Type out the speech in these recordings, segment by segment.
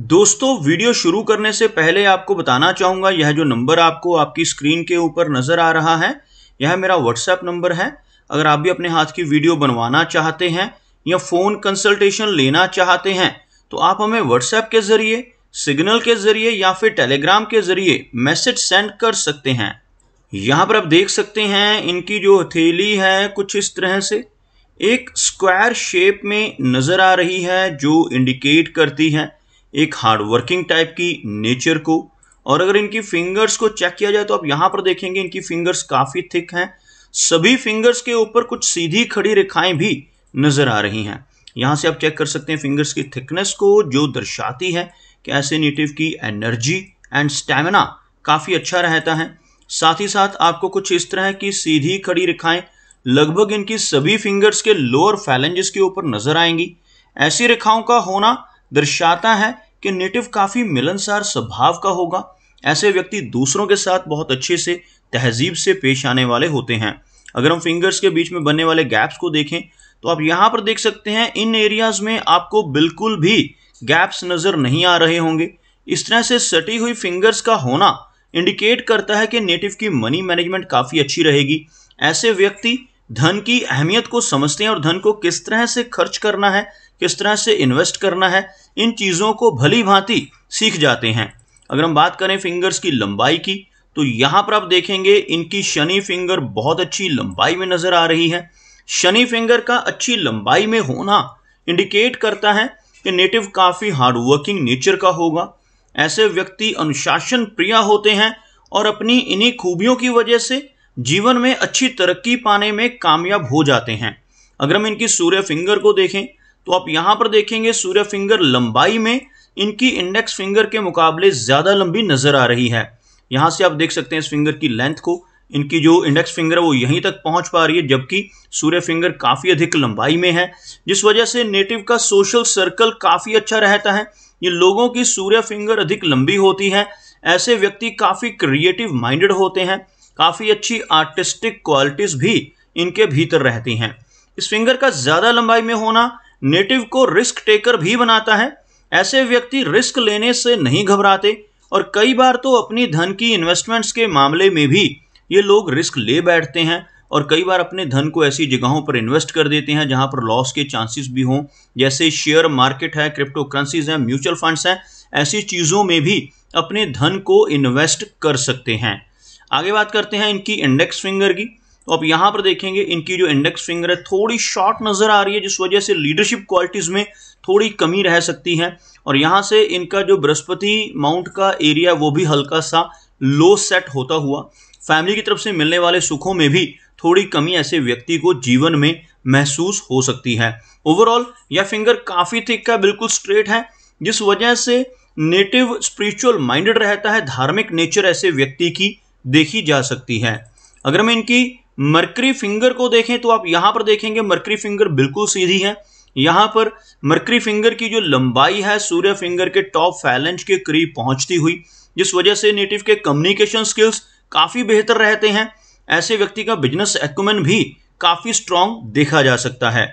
दोस्तों वीडियो शुरू करने से पहले आपको बताना चाहूंगा यह जो नंबर आपको आपकी स्क्रीन के ऊपर नज़र आ रहा है यह मेरा व्हाट्सएप नंबर है अगर आप भी अपने हाथ की वीडियो बनवाना चाहते हैं या फ़ोन कंसल्टेशन लेना चाहते हैं तो आप हमें व्हाट्सएप के ज़रिए सिग्नल के ज़रिए या फिर टेलीग्राम के ज़रिए मैसेज सेंड कर सकते हैं यहाँ पर आप देख सकते हैं इनकी जो हथेली है कुछ इस तरह से एक स्क्वायर शेप में नज़र आ रही है जो इंडिकेट करती है एक हार्डवर्किंग टाइप की नेचर को और अगर इनकी फिंगर्स को चेक किया जाए तो आप यहाँ पर देखेंगे इनकी फिंगर्स काफ़ी थिक हैं सभी फिंगर्स के ऊपर कुछ सीधी खड़ी रेखाएं भी नज़र आ रही हैं यहाँ से आप चेक कर सकते हैं फिंगर्स की थिकनेस को जो दर्शाती है कि ऐसे नेटिव की एनर्जी एंड स्टेमिना काफ़ी अच्छा रहता है साथ ही साथ आपको कुछ इस तरह की सीधी खड़ी रेखाएं लगभग इनकी सभी फिंगर्स के लोअर फैलेंजेस के ऊपर नज़र आएंगी ऐसी रेखाओं का होना दर्शाता है कि नेटिव काफ़ी मिलनसार स्वभाव का होगा ऐसे व्यक्ति दूसरों के साथ बहुत अच्छे से तहजीब से पेश आने वाले होते हैं अगर हम फिंगर्स के बीच में बनने वाले गैप्स को देखें तो आप यहाँ पर देख सकते हैं इन एरियाज में आपको बिल्कुल भी गैप्स नज़र नहीं आ रहे होंगे इस तरह से सटी हुई फिंगर्स का होना इंडिकेट करता है कि नेटिव की मनी मैनेजमेंट काफ़ी अच्छी रहेगी ऐसे व्यक्ति धन की अहमियत को समझते हैं और धन को किस तरह से खर्च करना है किस तरह से इन्वेस्ट करना है इन चीज़ों को भली भांति सीख जाते हैं अगर हम बात करें फिंगर्स की लंबाई की तो यहाँ पर आप देखेंगे इनकी शनि फिंगर बहुत अच्छी लंबाई में नज़र आ रही है शनि फिंगर का अच्छी लंबाई में होना इंडिकेट करता है कि नेटिव काफ़ी हार्डवर्किंग नेचर का होगा ऐसे व्यक्ति अनुशासन प्रिय होते हैं और अपनी इन्हीं खूबियों की वजह से जीवन में अच्छी तरक्की पाने में कामयाब हो जाते हैं अगर हम इनकी सूर्य फिंगर को देखें तो आप यहाँ पर देखेंगे सूर्य फिंगर लंबाई में इनकी इंडेक्स फिंगर के मुकाबले ज़्यादा लंबी नज़र आ रही है यहाँ से आप देख सकते हैं इस फिंगर की लेंथ को इनकी जो इंडेक्स फिंगर है वो यहीं तक पहुंच पा रही है जबकि सूर्य फिंगर काफ़ी अधिक लंबाई में है जिस वजह से नेटिव का सोशल सर्कल काफ़ी अच्छा रहता है ये लोगों की सूर्य फिंगर अधिक लंबी होती है ऐसे व्यक्ति काफ़ी क्रिएटिव माइंडेड होते हैं काफ़ी अच्छी आर्टिस्टिक क्वालिटीज़ भी इनके भीतर रहती हैं इस फिंगर का ज़्यादा लंबाई में होना नेटिव को रिस्क टेकर भी बनाता है ऐसे व्यक्ति रिस्क लेने से नहीं घबराते और कई बार तो अपनी धन की इन्वेस्टमेंट्स के मामले में भी ये लोग रिस्क ले बैठते हैं और कई बार अपने धन को ऐसी जगहों पर इन्वेस्ट कर देते हैं जहां पर लॉस के चांसेस भी हों जैसे शेयर मार्केट है क्रिप्टो करेंसीज हैं म्यूचुअल फंड्स हैं ऐसी चीज़ों में भी अपने धन को इन्वेस्ट कर सकते हैं आगे बात करते हैं इनकी इंडेक्स फिंगर की तो आप यहाँ पर देखेंगे इनकी जो इंडेक्स फिंगर है थोड़ी शॉर्ट नज़र आ रही है जिस वजह से लीडरशिप क्वालिटीज़ में थोड़ी कमी रह सकती है और यहाँ से इनका जो बृहस्पति माउंट का एरिया वो भी हल्का सा लो सेट होता हुआ फैमिली की तरफ से मिलने वाले सुखों में भी थोड़ी कमी ऐसे व्यक्ति को जीवन में महसूस हो सकती है ओवरऑल यह फिंगर काफ़ी थिक है बिल्कुल स्ट्रेट है जिस वजह से नेटिव स्पिरिचुअल माइंडेड रहता है धार्मिक नेचर ऐसे व्यक्ति की देखी जा सकती है अगर हम इनकी मरकरी फिंगर को देखें तो आप यहां पर देखेंगे मरकरी फिंगर बिल्कुल सीधी है यहां पर मरकरी फिंगर की जो लंबाई है सूर्य फिंगर के टॉप फैलेंज के करीब पहुंचती हुई जिस वजह से नेटिव के कम्युनिकेशन स्किल्स काफ़ी बेहतर रहते हैं ऐसे व्यक्ति का बिजनेस एक्मन भी काफ़ी स्ट्रांग देखा जा सकता है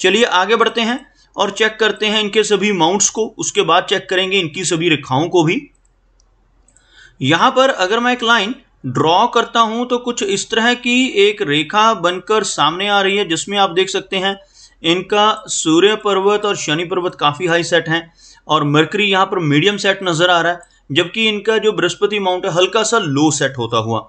चलिए आगे बढ़ते हैं और चेक करते हैं इनके सभी माउंट्स को उसके बाद चेक करेंगे इनकी सभी रेखाओं को भी यहां पर अगर मैं एक लाइन ड्रॉ करता हूं तो कुछ इस तरह की एक रेखा बनकर सामने आ रही है जिसमें आप देख सकते हैं इनका सूर्य पर्वत और शनि पर्वत काफ़ी हाई सेट हैं और मरकरी यहाँ पर मीडियम सेट नज़र आ रहा है जबकि इनका जो बृहस्पति माउंट है हल्का सा लो सेट होता हुआ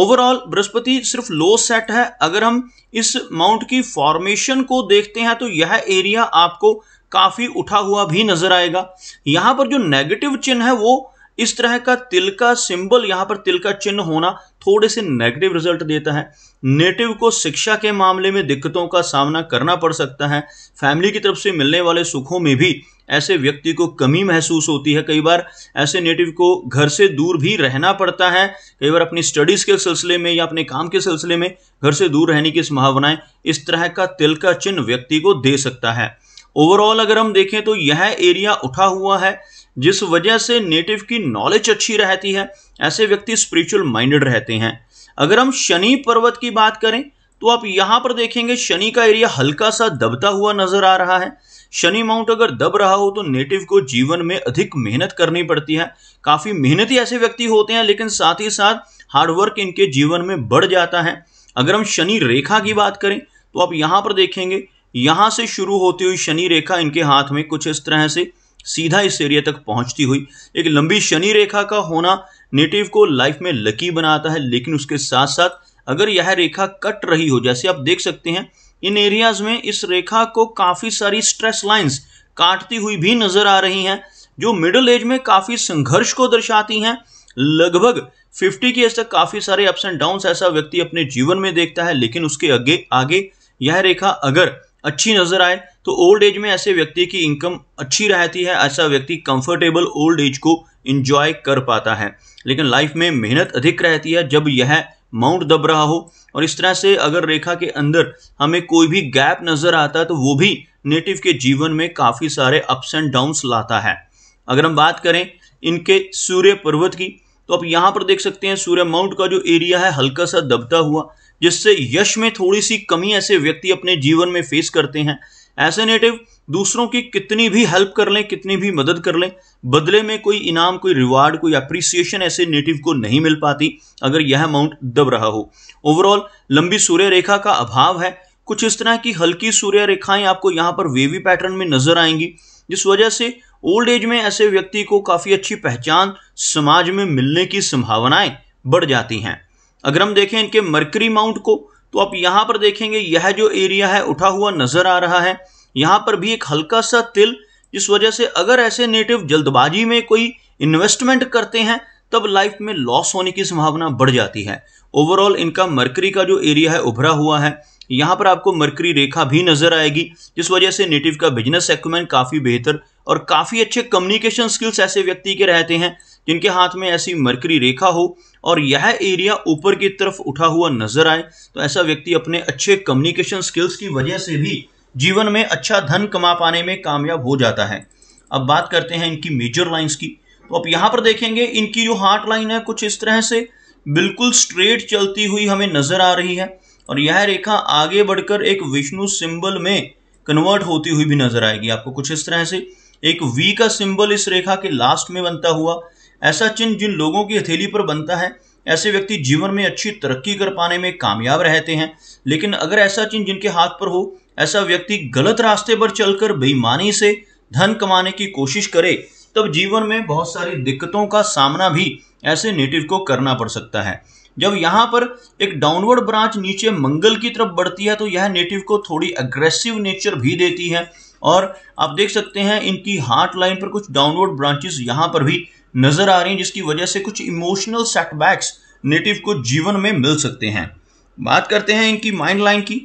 ओवरऑल बृहस्पति सिर्फ लो सेट है अगर हम इस माउंट की फॉर्मेशन को देखते हैं तो यह एरिया आपको काफ़ी उठा हुआ भी नज़र आएगा यहाँ पर जो नेगेटिव चिन्ह है वो इस तरह का तिल का सिंबल यहां पर तिल का चिन्ह होना थोड़े से नेगेटिव रिजल्ट देता है नेटिव को शिक्षा के मामले में दिक्कतों का सामना करना पड़ सकता है फैमिली की तरफ से मिलने वाले सुखों में भी ऐसे व्यक्ति को कमी महसूस होती है कई बार ऐसे नेटिव को घर से दूर भी रहना पड़ता है कई बार अपनी स्टडीज़ के सिलसिले में या अपने काम के सिलसिले में घर से दूर रहने की संभावनाएं इस तरह का तिल का चिन्ह व्यक्ति को दे सकता है ओवरऑल अगर हम देखें तो यह एरिया उठा हुआ है जिस वजह से नेटिव की नॉलेज अच्छी रहती है ऐसे व्यक्ति स्पिरिचुअल माइंडेड रहते हैं अगर हम शनि पर्वत की बात करें तो आप यहां पर देखेंगे शनि का एरिया हल्का सा दबता हुआ नजर आ रहा है शनि माउंट अगर दब रहा हो तो नेटिव को जीवन में अधिक मेहनत करनी पड़ती है काफी मेहनती ऐसे व्यक्ति होते हैं लेकिन साथ ही साथ हार्डवर्क इनके जीवन में बढ़ जाता है अगर हम शनि रेखा की बात करें तो आप यहां पर देखेंगे यहां से शुरू होती हुई शनि रेखा इनके हाथ में कुछ इस तरह से सीधा इस एरिया तक पहुंचती हुई एक लंबी शनि रेखा का होना नेटिव को लाइफ में लकी बनाता है लेकिन उसके साथ साथ अगर यह रेखा कट रही हो जैसे आप देख सकते हैं इन एरियाज में इस रेखा को काफ़ी सारी स्ट्रेस लाइंस काटती हुई भी नजर आ रही हैं जो मिडिल एज में काफ़ी संघर्ष को दर्शाती हैं लगभग 50 की एज तक काफ़ी सारे अप्स एंड डाउन ऐसा व्यक्ति अपने जीवन में देखता है लेकिन उसके आगे आगे यह रेखा अगर अच्छी नजर आए तो ओल्ड एज में ऐसे व्यक्ति की इनकम अच्छी रहती है ऐसा व्यक्ति कंफर्टेबल ओल्ड एज को इंजॉय कर पाता है लेकिन लाइफ में मेहनत अधिक रहती है जब यह माउंट दब रहा हो और इस तरह से अगर रेखा के अंदर हमें कोई भी गैप नज़र आता है तो वो भी नेटिव के जीवन में काफ़ी सारे अप्स एंड डाउन्स लाता है अगर हम बात करें इनके सूर्य पर्वत की तो आप यहाँ पर देख सकते हैं सूर्य माउंट का जो एरिया है हल्का सा दबता हुआ जिससे यश में थोड़ी सी कमी ऐसे व्यक्ति अपने जीवन में फेस करते हैं ऐसे नेटिव दूसरों की कितनी भी हेल्प कर लें कितनी भी मदद कर लें बदले में कोई इनाम कोई रिवार्ड कोई अप्रिसिएशन ऐसे नेटिव को नहीं मिल पाती अगर यह अमाउंट दब रहा हो ओवरऑल लंबी सूर्य रेखा का अभाव है कुछ इस तरह की हल्की सूर्य रेखाएं आपको यहाँ पर वेवी पैटर्न में नजर आएंगी जिस वजह से ओल्ड एज में ऐसे व्यक्ति को काफ़ी अच्छी पहचान समाज में मिलने की संभावनाएं बढ़ जाती हैं अगर हम देखें इनके मर्करी माउंट को तो आप यहां पर देखेंगे यह जो एरिया है उठा हुआ नजर आ रहा है यहां पर भी एक हल्का सा तिल जिस वजह से अगर ऐसे नेटिव जल्दबाजी में कोई इन्वेस्टमेंट करते हैं तब लाइफ में लॉस होने की संभावना बढ़ जाती है ओवरऑल इनका मरकरी का जो एरिया है उभरा हुआ है यहां पर आपको मरकरी रेखा भी नजर आएगी जिस वजह से नेटिव का बिजनेस एक्मेंट काफी बेहतर और काफी अच्छे कम्युनिकेशन स्किल्स ऐसे व्यक्ति के रहते हैं जिनके हाथ में ऐसी मरकरी रेखा हो और यह एरिया ऊपर की तरफ उठा हुआ नजर आए तो ऐसा व्यक्ति अपने अच्छे कम्युनिकेशन स्किल्स की वजह से भी जीवन में अच्छा धन कमा पाने में कामयाब हो जाता है अब बात करते हैं इनकी मेजर लाइंस की तो आप यहाँ पर देखेंगे इनकी जो हार्ट लाइन है कुछ इस तरह से बिल्कुल स्ट्रेट चलती हुई हमें नजर आ रही है और यह रेखा आगे बढ़कर एक विष्णु सिंबल में कन्वर्ट होती हुई भी नजर आएगी आपको कुछ इस तरह से एक वी का सिंबल इस रेखा के लास्ट में बनता हुआ ऐसा चिन्ह जिन लोगों की हथेली पर बनता है ऐसे व्यक्ति जीवन में अच्छी तरक्की कर पाने में कामयाब रहते हैं लेकिन अगर ऐसा चिन्ह जिनके हाथ पर हो ऐसा व्यक्ति गलत रास्ते पर चलकर बेईमानी से धन कमाने की कोशिश करे तब जीवन में बहुत सारी दिक्कतों का सामना भी ऐसे नेटिव को करना पड़ सकता है जब यहाँ पर एक डाउनवर्ड ब्रांच नीचे मंगल की तरफ बढ़ती है तो यह नेटिव को थोड़ी अग्रेसिव नेचर भी देती है और आप देख सकते हैं इनकी हार्ट लाइन पर कुछ डाउनवर्ड ब्रांचेस यहाँ पर भी नजर आ रही हैं जिसकी वजह से कुछ इमोशनल सेटबैक्स नेटिव को जीवन में मिल सकते हैं बात करते हैं इनकी माइंड लाइन की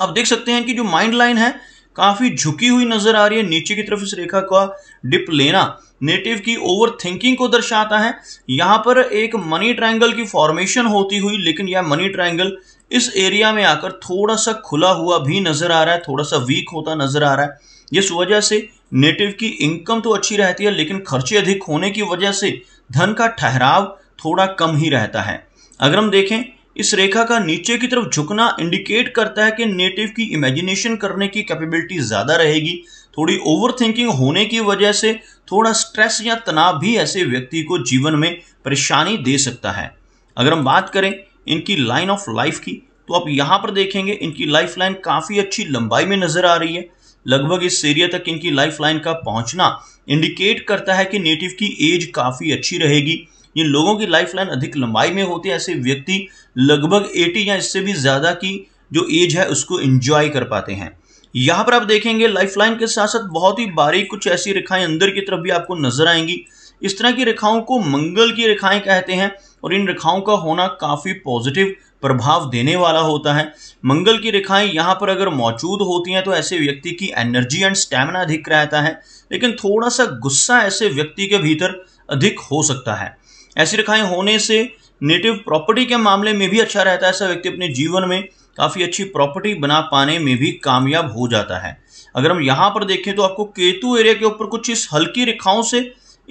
आप देख सकते हैं कि जो माइंड लाइन है काफ़ी झुकी हुई नजर आ रही है नीचे की तरफ इस रेखा का डिप लेना नेटिव की ओवर थिंकिंग को दर्शाता है यहां पर एक मनी ट्रायंगल की फॉर्मेशन होती हुई लेकिन यह मनी ट्रायंगल इस एरिया में आकर थोड़ा सा खुला हुआ भी नज़र आ रहा है थोड़ा सा वीक होता नज़र आ रहा है जिस वजह से नेटिव की इनकम तो अच्छी रहती है लेकिन खर्चे अधिक होने की वजह से धन का ठहराव थोड़ा कम ही रहता है अगर हम देखें इस रेखा का नीचे की तरफ झुकना इंडिकेट करता है कि नेटिव की इमेजिनेशन करने की कैपेबिलिटी ज़्यादा रहेगी थोड़ी ओवर थिंकिंग होने की वजह से थोड़ा स्ट्रेस या तनाव भी ऐसे व्यक्ति को जीवन में परेशानी दे सकता है अगर हम बात करें इनकी लाइन ऑफ लाइफ की तो आप यहाँ पर देखेंगे इनकी लाइफ लाइन काफ़ी अच्छी लंबाई में नज़र आ रही है लगभग इस एरिया तक इनकी लाइफ लाइन का पहुँचना इंडिकेट करता है कि नेटिव की एज काफ़ी अच्छी रहेगी ये लोगों की लाइफ लाइन अधिक लंबाई में होती है ऐसे व्यक्ति लगभग 80 या इससे भी ज़्यादा की जो एज है उसको इंजॉय कर पाते हैं यहाँ पर आप देखेंगे लाइफ लाइन के साथ साथ बहुत ही बारीक कुछ ऐसी रेखाएं अंदर की तरफ भी आपको नजर आएंगी इस तरह की रेखाओं को मंगल की रेखाएं कहते हैं और इन रेखाओं का होना काफ़ी पॉजिटिव प्रभाव देने वाला होता है मंगल की रेखाएं यहाँ पर अगर मौजूद होती हैं तो ऐसे व्यक्ति की एनर्जी एंड स्टेमिना अधिक रहता है लेकिन थोड़ा सा गुस्सा ऐसे व्यक्ति के भीतर अधिक हो सकता है ऐसी रेखाएं होने से नेटिव प्रॉपर्टी के मामले में भी अच्छा रहता है ऐसा व्यक्ति अपने जीवन में काफ़ी अच्छी प्रॉपर्टी बना पाने में भी कामयाब हो जाता है अगर हम यहाँ पर देखें तो आपको केतु एरिया के ऊपर कुछ इस हल्की रेखाओं से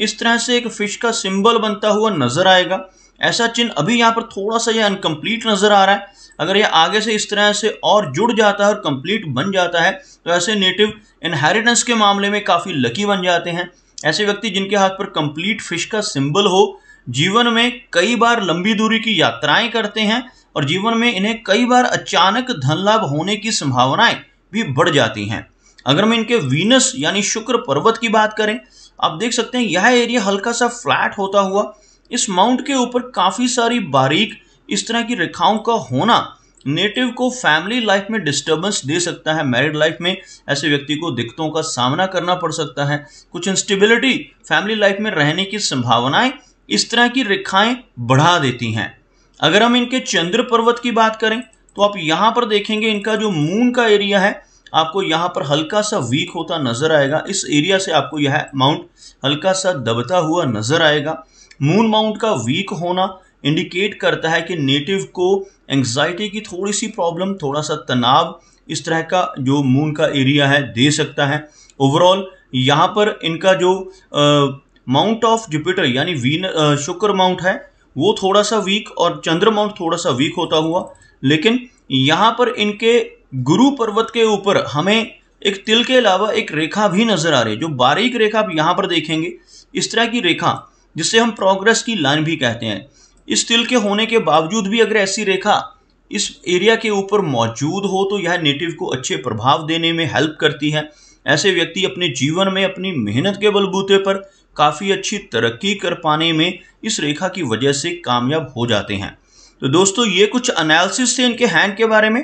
इस तरह से एक फिश का सिंबल बनता हुआ नजर आएगा ऐसा चिन्ह अभी यहाँ पर थोड़ा सा यह अनकम्प्लीट नजर आ रहा है अगर ये आगे से इस तरह से और जुड़ जाता है और कंप्लीट बन जाता है तो ऐसे नेटिव इनहेरिटेंस के मामले में काफ़ी लकी बन जाते हैं ऐसे व्यक्ति जिनके हाथ पर कंप्लीट फिश का सिंबल हो जीवन में कई बार लंबी दूरी की यात्राएं करते हैं और जीवन में इन्हें कई बार अचानक धन लाभ होने की संभावनाएं भी बढ़ जाती हैं अगर हम इनके वीनस यानी शुक्र पर्वत की बात करें आप देख सकते हैं यह एरिया हल्का सा फ्लैट होता हुआ इस माउंट के ऊपर काफ़ी सारी बारीक इस तरह की रेखाओं का होना नेटिव को फैमिली लाइफ में डिस्टर्बेंस दे सकता है मैरिड लाइफ में ऐसे व्यक्ति को दिक्कतों का सामना करना पड़ सकता है कुछ इंस्टेबिलिटी फैमिली लाइफ में रहने की संभावनाएं इस तरह की रेखाएं बढ़ा देती हैं अगर हम इनके चंद्र पर्वत की बात करें तो आप यहां पर देखेंगे इनका जो मून का एरिया है आपको यहाँ पर हल्का सा वीक होता नज़र आएगा इस एरिया से आपको यह माउंट हल्का सा दबता हुआ नज़र आएगा मून माउंट का वीक होना इंडिकेट करता है कि नेटिव को एंग्जाइटी की थोड़ी सी प्रॉब्लम थोड़ा सा तनाव इस तरह का जो मून का एरिया है दे सकता है ओवरऑल यहाँ पर इनका जो माउंट ऑफ जुपिटर यानी वीन शुक्र माउंट है वो थोड़ा सा वीक और चंद्र माउंट थोड़ा सा वीक होता हुआ लेकिन यहाँ पर इनके गुरु पर्वत के ऊपर हमें एक तिल के अलावा एक रेखा भी नजर आ रही है जो बारीक रेखा आप यहाँ पर देखेंगे इस तरह की रेखा जिसे हम प्रोग्रेस की लाइन भी कहते हैं इस तिल के होने के बावजूद भी अगर ऐसी रेखा इस एरिया के ऊपर मौजूद हो तो यह नेटिव को अच्छे प्रभाव देने में हेल्प करती है ऐसे व्यक्ति अपने जीवन में अपनी मेहनत के बलबूते पर काफ़ी अच्छी तरक्की कर पाने में इस रेखा की वजह से कामयाब हो जाते हैं तो दोस्तों ये कुछ एनालिसिस थे इनके हैंड के बारे में